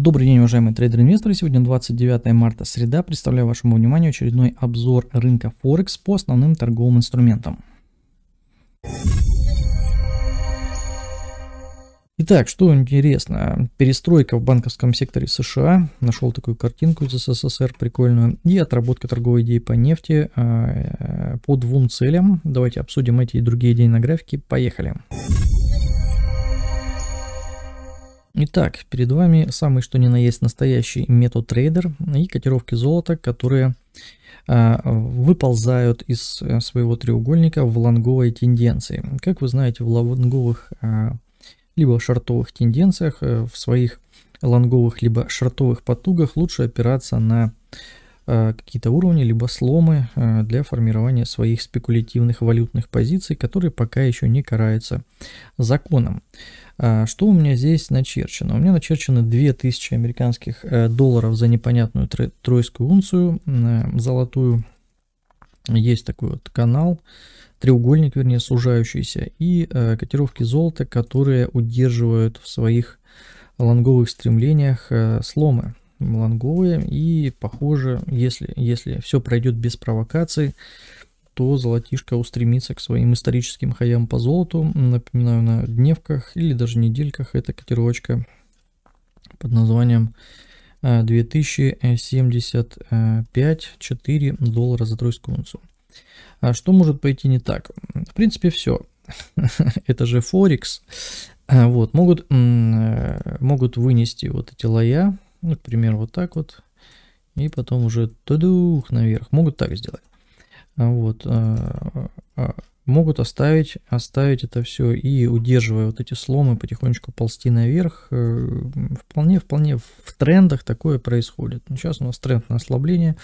Добрый день, уважаемые трейдеры-инвесторы. Сегодня 29 марта, среда. Представляю вашему вниманию очередной обзор рынка Форекс по основным торговым инструментам. Итак, что интересно, перестройка в банковском секторе США, нашел такую картинку из СССР прикольную, и отработка торговой идеи по нефти а, э, по двум целям. Давайте обсудим эти и другие идеи на графике. Поехали. Поехали. Итак, перед вами самый что ни на есть настоящий метод трейдер и котировки золота, которые а, выползают из э, своего треугольника в лонговой тенденции. Как вы знаете, в лонговых а, либо шортовых тенденциях, э, в своих лонговых либо шортовых потугах лучше опираться на Э, какие-то уровни, либо сломы э, для формирования своих спекулятивных валютных позиций, которые пока еще не караются законом. Э, что у меня здесь начерчено? У меня начерчено 2000 американских долларов за непонятную тройскую унцию золотую. Есть такой вот канал, треугольник, вернее, сужающийся, и котировки золота, которые удерживают в своих лонговых стремлениях сломы. Мелангоя. И, похоже, если, если все пройдет без провокаций, то золотишко устремится к своим историческим хаям по золоту. Напоминаю, на дневках или даже недельках эта котировочка под названием 2075-4 э, доллара за тройскую унцию. А что может пойти не так? В принципе, все. это же Форекс. Э, вот, могут, э, могут вынести вот эти лоя, ну, к примеру, вот так вот, и потом уже тудух наверх. Могут так сделать. А вот. А, а, могут оставить, оставить это все и, удерживая вот эти сломы, потихонечку ползти наверх. Э, вполне, вполне в трендах такое происходит. Ну, сейчас у нас тренд на ослабление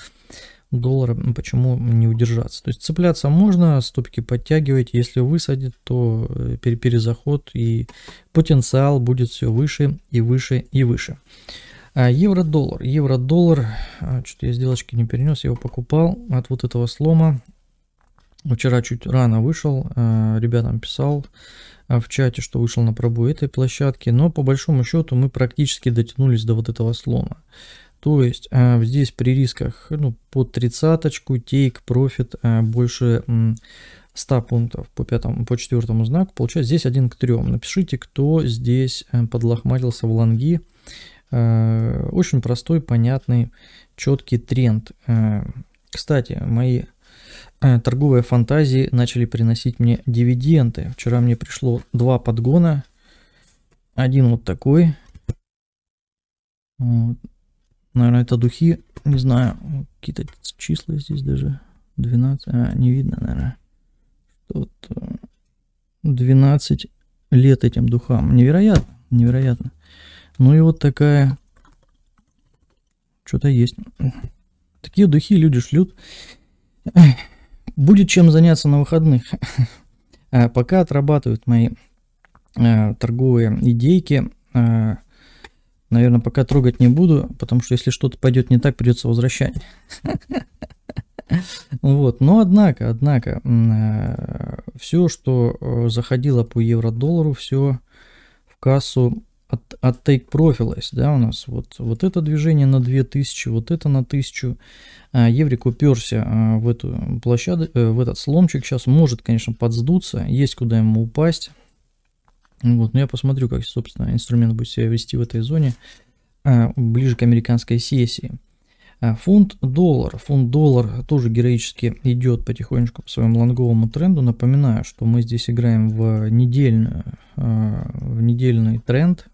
доллара, ну, почему не удержаться. То есть цепляться можно, стопки подтягивать, если высадит, то э, перезаход и потенциал будет все выше и выше и выше. А, евро-доллар. Евро-доллар, а, что-то я сделочки не перенес, его покупал от вот этого слома. Вчера чуть рано вышел, а, ребятам писал в чате, что вышел на пробу этой площадки, но по большому счету мы практически дотянулись до вот этого слома. То есть здесь при рисках ну, по тридцаточку, тейк, профит больше 100 пунктов по, пятому, по четвертому знаку, получается здесь один к трем. Напишите, кто здесь подлохматился в лонги Э, очень простой, понятный, четкий тренд. Э, кстати, мои э, торговые фантазии начали приносить мне дивиденды. Вчера мне пришло два подгона. Один вот такой. Вот. Наверное, это духи. Не знаю, какие-то числа здесь даже. 12, а, не видно, наверное. Тут 12 лет этим духам. Невероятно, невероятно. Ну и вот такая... Что-то есть. Такие духи люди шлют. Будет чем заняться на выходных. А, пока отрабатывают мои а, торговые идейки. А, наверное, пока трогать не буду, потому что если что-то пойдет не так, придется возвращать. Вот, но однако, однако, все, что э, заходило по евро-доллару, все в кассу от, Take профилась, да, у нас вот, вот это движение на 2000, вот это на 1000. А, Еврик уперся а, в эту площадку, э, в этот сломчик сейчас, может, конечно, подсдуться, есть куда ему упасть. Вот, но я посмотрю, как, собственно, инструмент будет себя вести в этой зоне а, ближе к американской сессии. Фунт-доллар. Фунт-доллар тоже героически идет потихонечку по своему лонговому тренду. Напоминаю, что мы здесь играем в, недельную, в недельный тренд,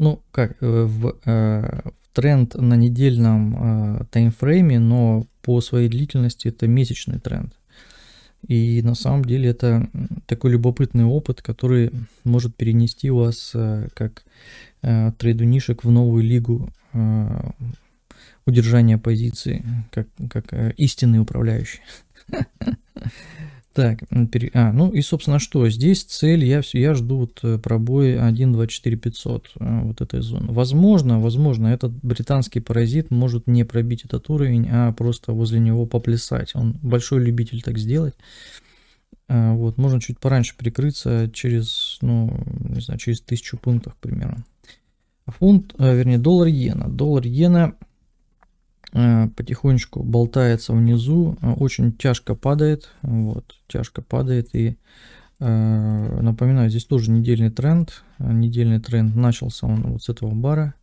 ну, как, э, в, э, в тренд на недельном э, таймфрейме, но по своей длительности это месячный тренд. И на самом деле это такой любопытный опыт, который может перенести вас как нишек, в новую лигу удержания позиции, как, как истинный управляющий. Так, а, ну и, собственно, что? Здесь цель, я, я жду вот э, пробой 1.24.500 э, вот этой зоны. Возможно, возможно, этот британский паразит может не пробить этот уровень, а просто возле него поплясать. Он большой любитель так сделать. А, вот, можно чуть пораньше прикрыться через, ну, не знаю, через тысячу пунктов примерно. Фунт, э, вернее, доллар-иена. Доллар-иена Э, потихонечку болтается внизу, э, очень тяжко падает, вот, тяжко падает и э, напоминаю, здесь тоже недельный тренд, недельный тренд начался он вот с этого бара,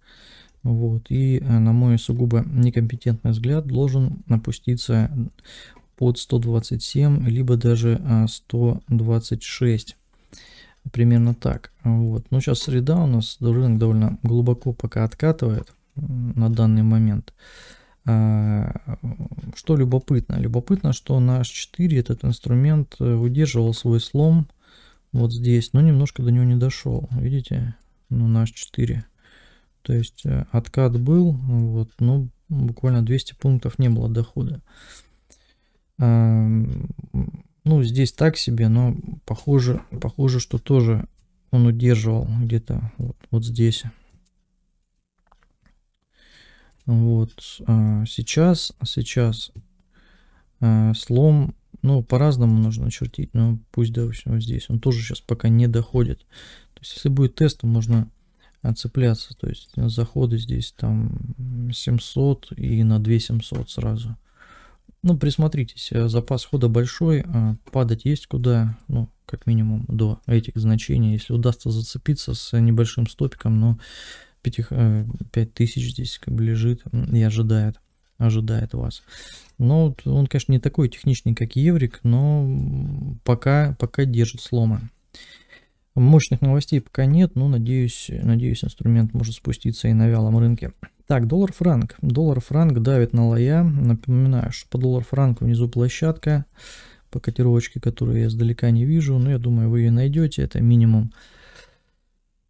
вот, и на мой сугубо некомпетентный взгляд должен опуститься под 127, либо даже 126 примерно так. Вот. Но ну, сейчас среда у нас рынок довольно глубоко пока откатывает на данный момент. Э, что любопытно? Любопытно, что на H4 этот инструмент удерживал э, свой слом вот здесь, но немножко до него не дошел. Видите? Ну, на H4. То есть э, откат был, вот, но буквально 200 пунктов не было дохода. Эм, ну, здесь так себе, но похоже, похоже что тоже он удерживал где-то вот, вот здесь. Вот а, сейчас, сейчас а, слом, ну, по-разному нужно чертить, но пусть, допустим, вот здесь. Он тоже сейчас пока не доходит. То есть, если будет тест, то можно цепляться. То есть, заходы здесь там 700 и на 2700 сразу. Ну, присмотритесь, э, запас хода большой, а, падать есть куда, ну, как минимум до этих значений. Если удастся зацепиться с небольшим стопиком, но 5000 э, здесь как бы лежит и ожидает, ожидает вас. Но ну он, конечно, не такой техничный, как Еврик, но пока, пока держит сломы. Мощных новостей пока нет, но надеюсь, надеюсь, инструмент может спуститься и на вялом рынке. Так, доллар-франк. Доллар-франк давит на лоя. Напоминаю, что по доллар-франку внизу площадка по котировочке, которую я издалека не вижу, но я думаю, вы ее найдете. Это минимум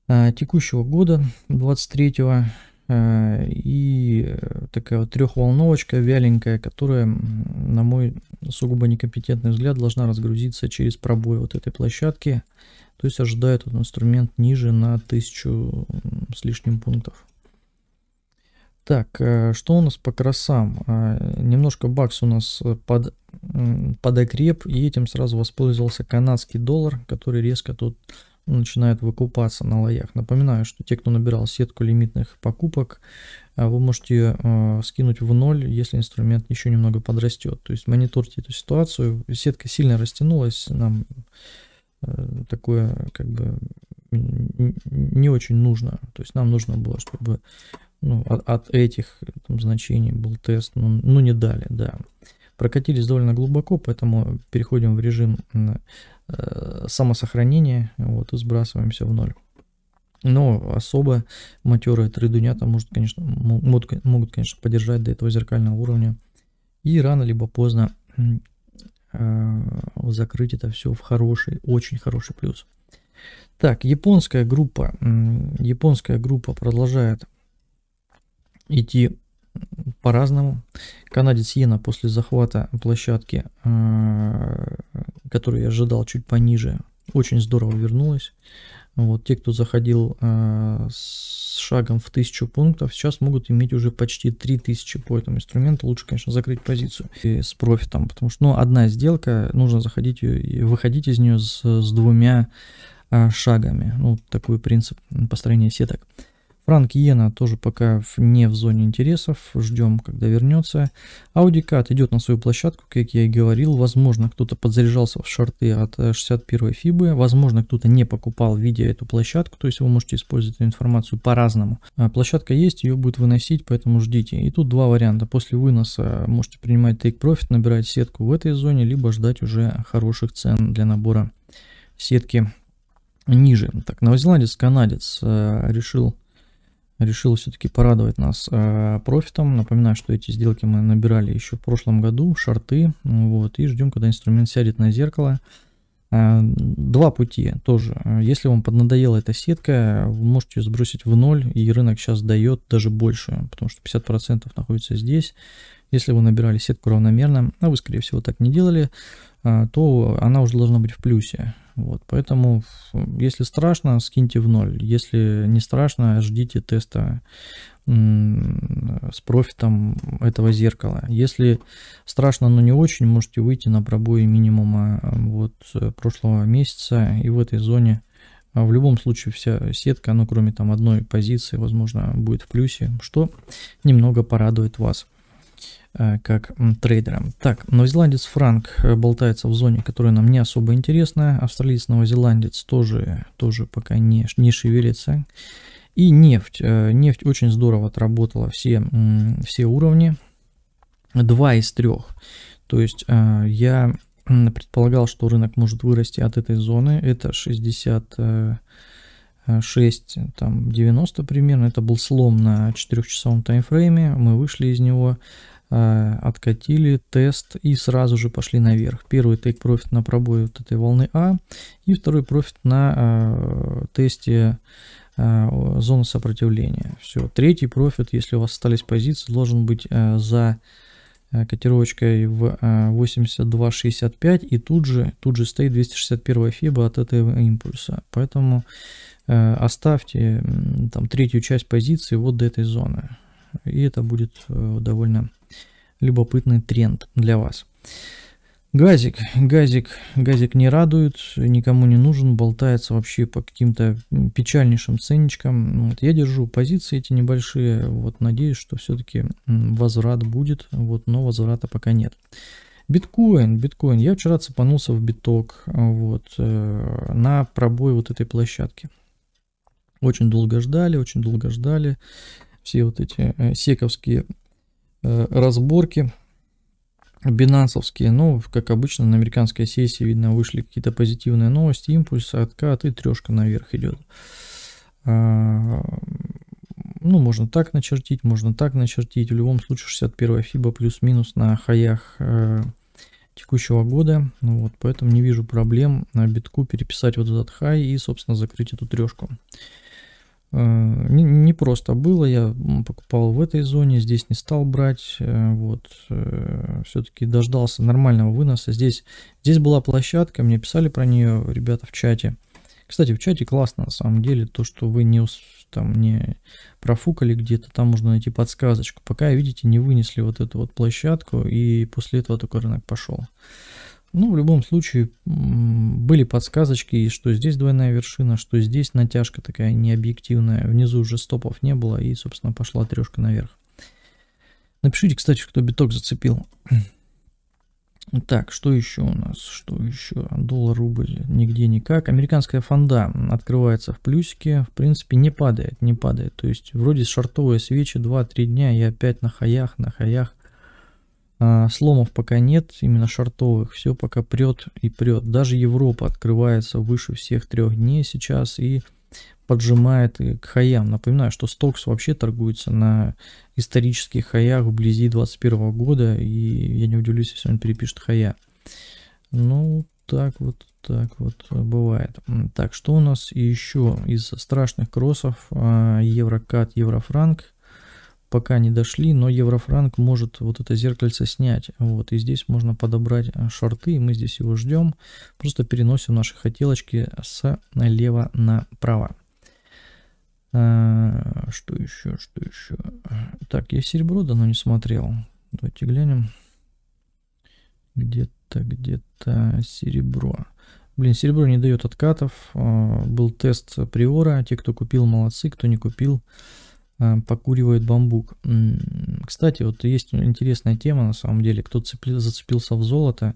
Э, текущего года, 23-го. Э, и э, такая вот трехволновочка вяленькая, которая, на мой сугубо некомпетентный взгляд, должна разгрузиться через пробой вот этой площадки. То есть ожидает этот инструмент ниже на тысячу с лишним пунктов. Так, что у нас по красам? Немножко бакс у нас под, подокреп, и этим сразу воспользовался канадский доллар, который резко тут начинают выкупаться на лоях. Напоминаю, что те, кто набирал сетку лимитных покупок, э, вы можете э, скинуть в ноль, если инструмент еще немного подрастет. То есть мониторьте эту ситуацию. Сетка сильно растянулась, нам э, такое как бы не очень нужно. То есть нам нужно было, чтобы ну, от, от этих там, значений был тест, ну, ну не дали, да. Прокатились довольно глубоко, поэтому переходим в режим Э, самосохранение, вот, и сбрасываемся в ноль. Но особо матерые трейдуня там может, конечно, могут, могут, конечно, поддержать до этого зеркального уровня. И рано либо поздно э, закрыть это все в хороший, очень хороший плюс. Так, японская группа, японская группа продолжает идти по-разному. Канадец Йена после захвата площадки, э, которую я ожидал чуть пониже, очень здорово вернулась. Вот те, кто заходил э, с шагом в 1000 пунктов, сейчас могут иметь уже почти 3000 по этому инструменту. Лучше, конечно, закрыть позицию и с профитом, потому что ну, одна сделка, нужно заходить и выходить из нее с, с двумя э, шагами. Ну, такой принцип построения сеток. Франк Йена тоже пока не в зоне интересов, ждем, когда вернется. Audi идет на свою площадку, как я и говорил, возможно, кто-то подзаряжался в шорты от 61 э, фибы, возможно, кто-то не покупал, видя эту площадку, то есть вы можете использовать эту информацию по-разному. Э, площадка есть, ее будет выносить, поэтому ждите. И тут два варианта. После выноса э, можете принимать take profit, набирать сетку в этой зоне, либо ждать уже хороших цен для набора сетки ниже. Так, новозеландец-канадец решил решил все-таки порадовать нас э, профитом. Напоминаю, что эти сделки мы набирали еще в прошлом году, шарты, вот, и ждем, когда инструмент сядет на зеркало. Э, два пути тоже. Если вам поднадоела эта сетка, вы можете сбросить в ноль, и рынок сейчас дает даже больше, потому что 50% находится здесь. Если вы набирали сетку равномерно, а вы, скорее всего, так не делали, а, то она уже должна быть в плюсе. Вот, поэтому, если страшно, скиньте в ноль. Если не страшно, ждите теста с профитом этого зеркала. Если страшно, но не очень, можете выйти на пробои минимума вот прошлого месяца и в этой зоне а, в любом случае вся сетка, ну кроме там одной позиции, возможно, будет в плюсе, что немного порадует вас. Э, как трейдерам. Так, новозеландец франк э, болтается в зоне, которая нам не особо интересна. Австралиец новозеландец тоже, тоже пока не, не шевелится. И нефть. Э, нефть очень здорово отработала все, все уровни. Два из трех. То есть я предполагал, что рынок может вырасти от этой зоны. Это 60... 6, там 90 примерно, это был слом на 4-часовом таймфрейме, мы вышли из него, Э, откатили тест и сразу же пошли наверх. Первый тейк профит на пробой вот этой волны А и второй профит на э, тесте э, зоны сопротивления. Все, третий профит, если у вас остались позиции, должен быть э, за э, котировочкой в 82.65 э, и тут же, тут же стоит 261 фиба от этого импульса. Поэтому оставьте там третью часть позиции вот до этой зоны и это будет э, довольно любопытный тренд для вас. Газик, газик, газик не радует, никому не нужен, болтается вообще по каким-то печальнейшим ценничкам. Вот я держу позиции эти небольшие, вот надеюсь, что все-таки возврат будет, вот, но возврата пока нет. Биткоин, биткоин. Я вчера цепанулся в биток, вот, э, на пробой вот этой площадки. Очень долго ждали, очень долго ждали все вот эти э, сековские э, разборки бинансовские, но ну, как обычно, на американской сессии, видно, вышли какие-то позитивные новости, импульс, откат и трешка наверх идет. А, ну, можно так начертить, можно так начертить. В любом случае, 61 фиба плюс-минус на хаях э, текущего года. Ну вот, поэтому не вижу проблем на битку переписать вот этот хай и, собственно, закрыть эту трешку. Э, не, просто было, я покупал в этой зоне, здесь не стал брать, э, вот, э, все-таки дождался нормального выноса. Здесь, здесь была площадка, мне писали про нее ребята в чате. Кстати, в чате классно, на самом деле, то, что вы не, там, не профукали где-то, там можно найти подсказочку. Пока, видите, не вынесли вот эту вот площадку, и после этого только рынок пошел. Ну, в любом случае, были подсказочки, что здесь двойная вершина, что здесь натяжка такая необъективная. Внизу уже стопов не было, и, собственно, пошла трешка наверх. Напишите, кстати, кто биток зацепил. Так, что еще у нас? Что еще? Доллар, рубль, нигде никак. Американская фонда открывается в плюсике. В принципе, не падает, не падает. То есть, вроде шортовые свечи 2-3 дня и опять на хаях, на хаях. А, сломов пока нет, именно шортовых. Все пока прет и прет. Даже Европа открывается выше всех трех дней сейчас и поджимает э, к хаям. Напоминаю, что стокс вообще торгуется на исторических хаях вблизи 2021 года, и я не удивлюсь, если он перепишет хая. Ну, так вот, так вот э, бывает. Так, что у нас еще из страшных кроссов? А, Еврокат, еврофранк пока не дошли, но еврофранк может вот это зеркальце снять. Вот, и здесь можно подобрать э, шорты, и мы здесь его ждем. Просто переносим наши хотелочки с слева направо. А, что еще, что еще? Так, я серебро да? Но не смотрел. Давайте глянем. Где-то, где-то серебро. Блин, серебро не дает откатов. А, был тест приора. Те, кто купил, молодцы. Кто не купил, Э, покуривает бамбук. Кстати, вот есть интересная тема на самом деле, кто цепли, зацепился в золото.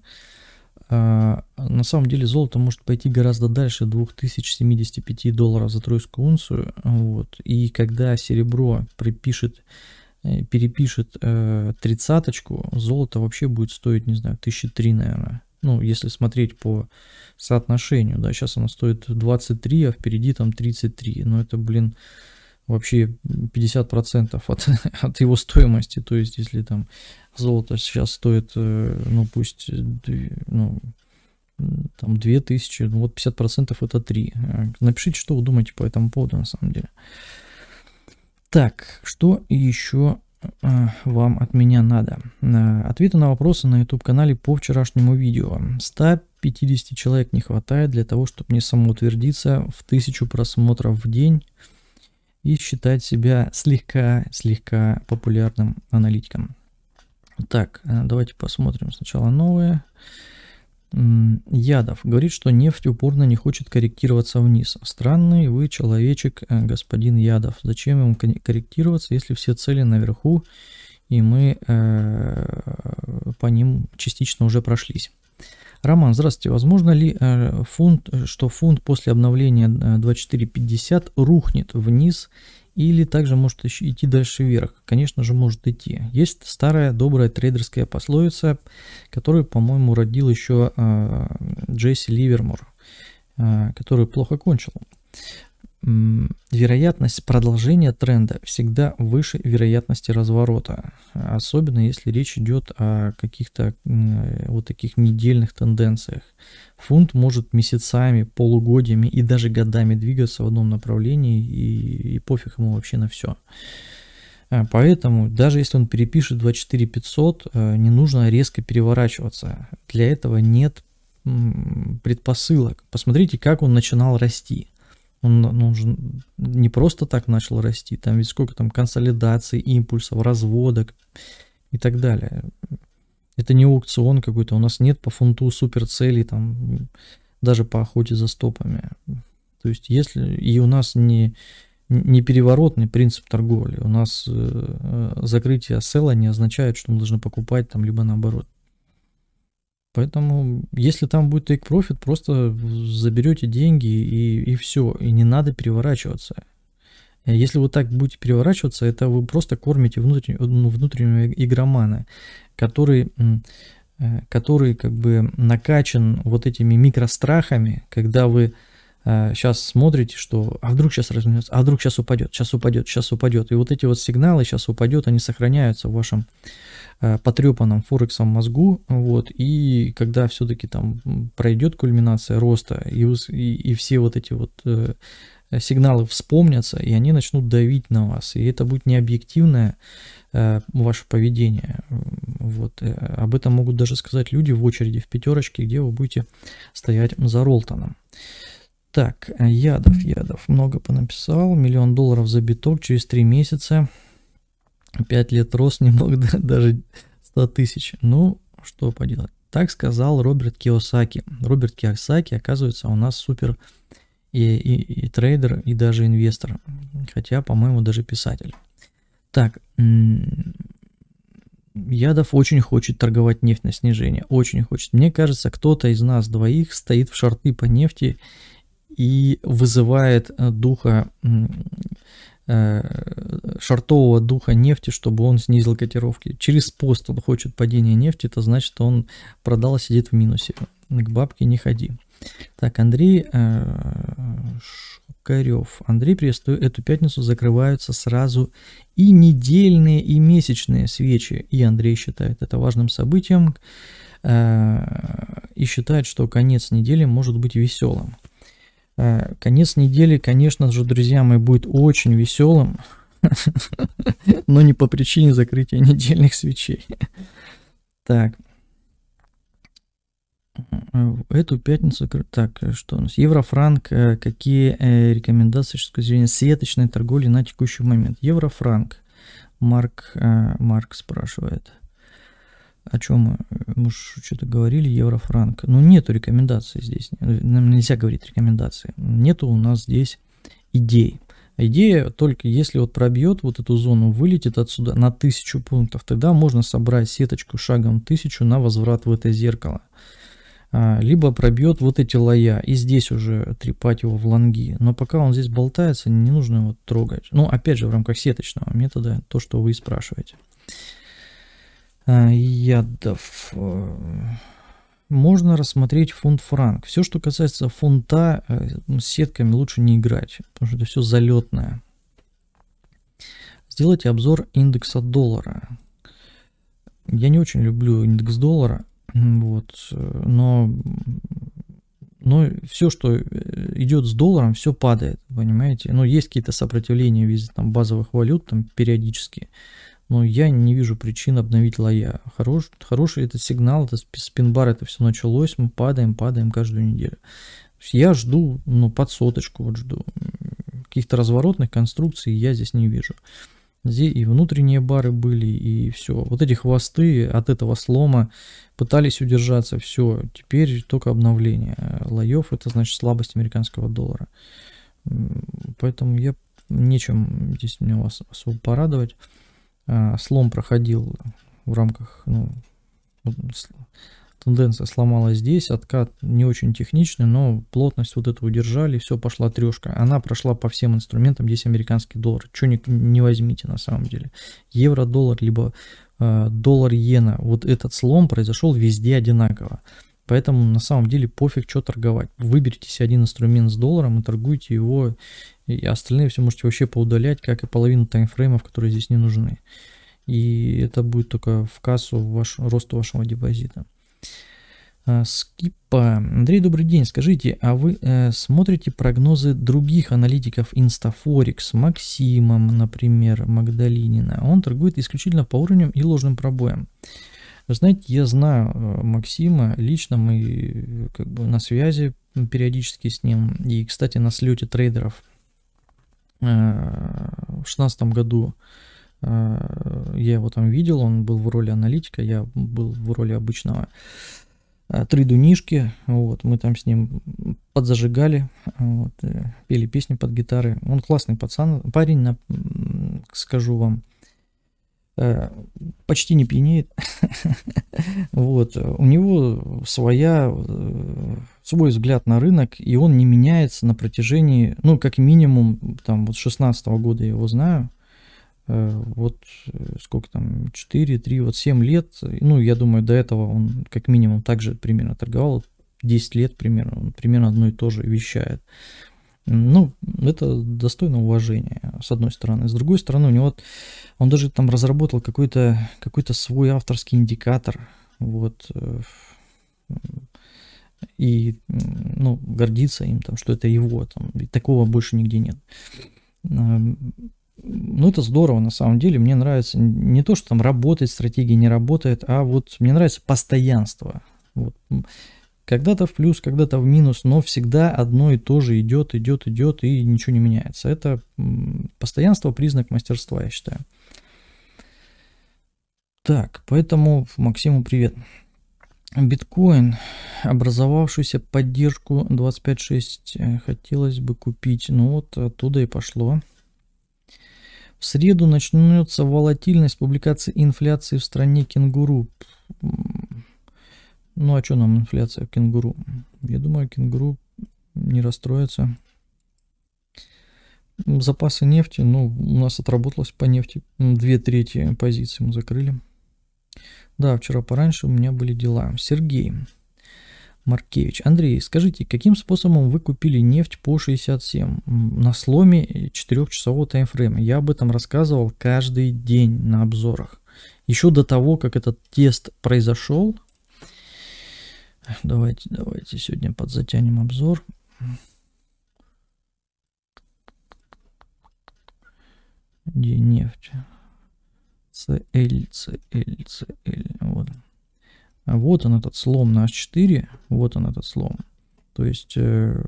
Э, на самом деле золото может пойти гораздо дальше 2075 долларов за тройскую унцию. Вот. И когда серебро припишет, э, перепишет тридцаточку, золото вообще будет стоить, не знаю, тысячи три, наверное. Ну, если смотреть по соотношению, да, сейчас оно стоит 23, а впереди там 33. Но ну, это, блин, вообще 50% от, от его стоимости. То есть, если там золото сейчас стоит, э, ну пусть, э, ну, там 2000, ну вот 50% это 3. Э, напишите, что вы думаете по этому поводу на самом деле. Так, что еще вам от меня надо? Ответы на вопросы на YouTube-канале по вчерашнему видео. 150 человек не хватает для того, чтобы не самоутвердиться в 1000 просмотров в день и считать себя слегка-слегка популярным аналитиком. Так, э, давайте посмотрим сначала новые. Ядов говорит, что нефть упорно не хочет корректироваться вниз. Странный вы человечек, э, господин Ядов. Зачем ему корректироваться, если все цели наверху, и мы э, по ним частично уже прошлись? Роман, здравствуйте. Возможно ли э, фунт, э, что фунт после обновления 24.50 э, рухнет вниз или также может еще идти дальше вверх? Конечно же, может идти. Есть старая добрая трейдерская пословица, которую, по-моему, родил еще Джесси Ливермор, который плохо кончил вероятность продолжения тренда всегда выше вероятности разворота, особенно если речь идет о каких-то э, вот таких недельных тенденциях. Фунт может месяцами, полугодиями и даже годами двигаться в одном направлении и, и пофиг ему вообще на все. Э, поэтому даже если он перепишет 24 500, э, не нужно резко переворачиваться. Для этого нет предпосылок. Посмотрите, как он начинал расти – он, ну, он же не просто так начал расти, там ведь сколько там консолидаций, импульсов, разводок и так далее. Это не аукцион какой-то, у нас нет по фунту суперцелей, там, даже по охоте за стопами. То есть если и у нас не, не переворотный принцип торговли, у нас э, закрытие села не означает, что мы должны покупать там либо наоборот. Поэтому, если там будет take profit, просто заберете деньги и, и все, и не надо переворачиваться. Если вы так будете переворачиваться, это вы просто кормите внутреннего, ну, внутреннего игромана, который, э, который как бы накачан вот этими микрострахами, когда вы сейчас э, смотрите, что а вдруг сейчас разменется, а вдруг сейчас упадет, сейчас упадет, сейчас упадет. И вот эти вот сигналы сейчас упадет, они сохраняются в вашем Э, потрепанном форексом мозгу, вот, и когда все-таки там пройдет кульминация роста, и, и, и все вот эти вот э, сигналы вспомнятся, и они начнут давить на вас, и это будет необъективное э, ваше поведение, вот, э, об этом могут даже сказать люди в очереди в пятерочке, где вы будете стоять за Ролтоном. Так, ядов, ядов, много понаписал, миллион долларов за биток через три месяца, Пять лет рос, не мог даже 100 тысяч. Ну, что поделать. Так сказал Роберт Киосаки. Роберт Киосаки, оказывается, у нас супер и, и, и трейдер, и даже инвестор. Хотя, по-моему, даже писатель. Так, Ядов очень хочет торговать нефть на снижение. Очень хочет. Мне кажется, кто-то из нас двоих стоит в шорты по нефти и вызывает э, духа Э, шортового духа нефти, чтобы он снизил котировки. Через пост он хочет падение нефти, это значит, что он продал, сидит в минусе. К бабке не ходи. Так, Андрей э, Шукарев. Андрей, приветствую. Эту пятницу закрываются сразу и недельные, и месячные свечи. И Андрей считает это важным событием э, и считает, что конец недели может быть веселым. Э, конец недели, конечно же, друзья мои, будет очень веселым, но не по причине закрытия недельных свечей. Так. Э, эту пятницу, так, э, что у нас? Еврофранк, какие рекомендации с точки зрения сеточной торговли на текущий момент? Еврофранк, Марк, Марк спрашивает о чем э, мы что-то говорили, еврофранк. Ну, нету рекомендаций здесь. Нам нельзя говорить рекомендации. Нету у нас здесь идей. А идея только если вот пробьет вот эту зону, вылетит отсюда на 1000 пунктов, тогда можно собрать сеточку шагом 1000 на возврат в это зеркало. А, либо пробьет вот эти лоя и здесь уже трепать его в лонги. Но пока он здесь болтается, не нужно его трогать. Ну, опять же, в рамках сеточного метода, то, что вы и спрашиваете. Э, ядов. Э, можно рассмотреть фунт-франк. Все, что касается фунта, э, ну, с сетками лучше не играть, потому что это все залетное. Сделайте обзор индекса доллара. Я не очень люблю индекс доллара, вот, но, но все, что идет с долларом, все падает, понимаете? Но ну, есть какие-то сопротивления в виде там, базовых валют там, периодически но ну, я не вижу причин обновить лоя. Хорош, хороший это сигнал, это спинбар, это все началось, мы падаем, падаем каждую неделю. Я жду, ну, под соточку вот жду. Каких-то разворотных конструкций я здесь не вижу. Здесь и внутренние бары были, и все. Вот эти хвосты от этого слома пытались удержаться, все. Теперь только обновление. Лоев это значит слабость американского доллара. Поэтому я нечем здесь меня вас особо порадовать. Э, слом проходил в рамках, ну, тенденция сломалась здесь, откат не очень техничный, но плотность вот это удержали, все, пошла трешка. Она прошла по всем инструментам, здесь американский доллар, что не, не возьмите на самом деле. Евро-доллар, либо э, доллар-иена, вот этот слом произошел везде одинаково. Поэтому на самом деле пофиг, что торговать. Выберите себе один инструмент с долларом и торгуйте его, и остальные все можете вообще поудалять, как и половину таймфреймов, которые здесь не нужны. И это будет только в кассу ваш, росту вашего депозита. А, скипа. Андрей, добрый день. Скажите, а вы э, смотрите прогнозы других аналитиков Instaforex, Максимом, например, Магдалинина? Он торгует исключительно по уровням и ложным пробоям. Вы знаете, я знаю э, Максима лично, мы э, как бы на связи периодически с ним. И, кстати, на слете трейдеров э, в шестнадцатом году я его там видел, он был в роли аналитика, я был в роли обычного тридунишки, вот, мы там с ним подзажигали, вот, пели песни под гитары. Он классный пацан, парень, скажу вам, Э, почти не пьянеет. вот. У него своя, э, свой взгляд на рынок, и он не меняется на протяжении, ну, как минимум, там, вот 16 года я его знаю, э, вот сколько там, 4, 3, вот 7 лет, ну, я думаю, до этого он как минимум также примерно торговал, 10 лет примерно, он примерно одно и то же вещает. Ну, это достойно уважения, с одной стороны. С другой стороны, у него он даже там разработал какой-то какой свой авторский индикатор. Вот. Э, и, ну, гордиться им, там, что это его, там, и такого больше нигде нет. Эм, ну, это здорово, на самом деле. Мне нравится не то, что там работает стратегия, не работает, а вот мне нравится постоянство. Вот когда-то в плюс, когда-то в минус, но всегда одно и то же идет, идет, идет и ничего не меняется. Это постоянство признак мастерства, я считаю. Так, поэтому Максиму привет. Биткоин, образовавшуюся поддержку 25.6 э, хотелось бы купить. Ну вот оттуда и пошло. В среду начнется волатильность публикации инфляции в стране кенгуру. Ну а что нам инфляция кенгуру? Я думаю, кенгуру не расстроится. Запасы нефти, ну, у нас отработалось по нефти. Ну, две трети позиции мы закрыли. Да, вчера пораньше у меня были дела. Сергей Маркевич. Андрей, скажите, каким способом вы купили нефть по 67 на сломе 4-часового таймфрейма? Я об этом рассказывал каждый день на обзорах. Еще до того, как этот тест произошел, Давайте, давайте сегодня подзатянем обзор. Где нефть? CL, CL, CL. Вот. А вот он этот слом на H4, вот он этот слом. То есть э,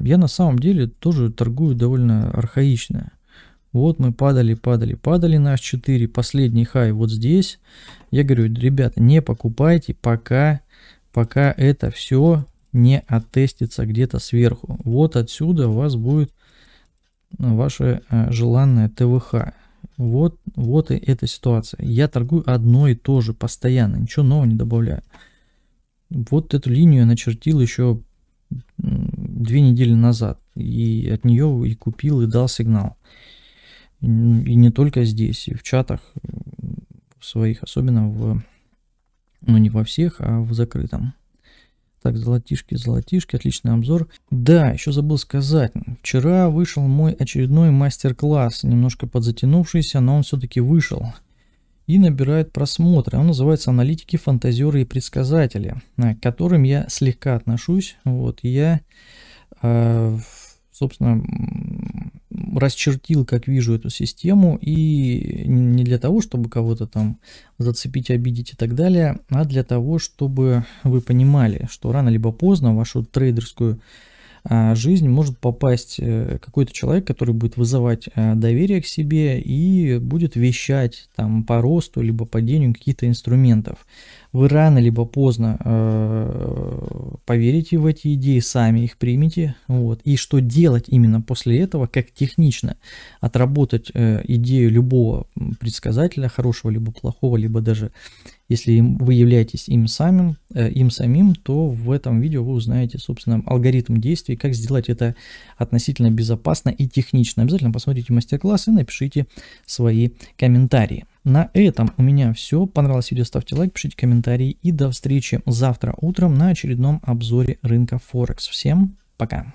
я на самом деле тоже торгую довольно архаично. Вот мы падали, падали, падали на H4, последний хай вот здесь. Я говорю, ребята, не покупайте, пока пока это все не оттестится где-то сверху. Вот отсюда у вас будет ну, ваше а, желанное ТВХ. Вот, вот и эта ситуация. Я торгую одно и то же постоянно, ничего нового не добавляю. Вот эту линию я начертил еще две недели назад. И от нее и купил, и дал сигнал. И не только здесь, и в чатах своих, особенно в ну, не во всех, а в закрытом. Так, золотишки, золотишки, отличный обзор. Да, еще забыл сказать, вчера вышел мой очередной мастер-класс, немножко подзатянувшийся, но он все-таки вышел и набирает просмотры. Он называется «Аналитики, фантазеры и предсказатели», э, к которым я слегка отношусь. Вот я, э, собственно, расчертил, как вижу, эту систему, и не для того, чтобы кого-то там зацепить, обидеть и так далее, а для того, чтобы вы понимали, что рано либо поздно вашу трейдерскую а, жизнь может попасть э, какой-то человек, который будет вызывать э, доверие к себе и будет вещать там по росту либо падению каких-то инструментов. Вы рано либо поздно э, поверите в эти идеи, сами их примете. Вот. И что делать именно после этого, как технично отработать э, идею любого предсказателя, хорошего либо плохого, либо даже если вы являетесь им самим, э, им самим, то в этом видео вы узнаете, собственно, алгоритм действий, как сделать это относительно безопасно и технично. Обязательно посмотрите мастер-класс и напишите свои комментарии. На этом у меня все. Понравилось видео, ставьте лайк, пишите комментарии и до встречи завтра утром на очередном обзоре рынка Форекс. Всем пока!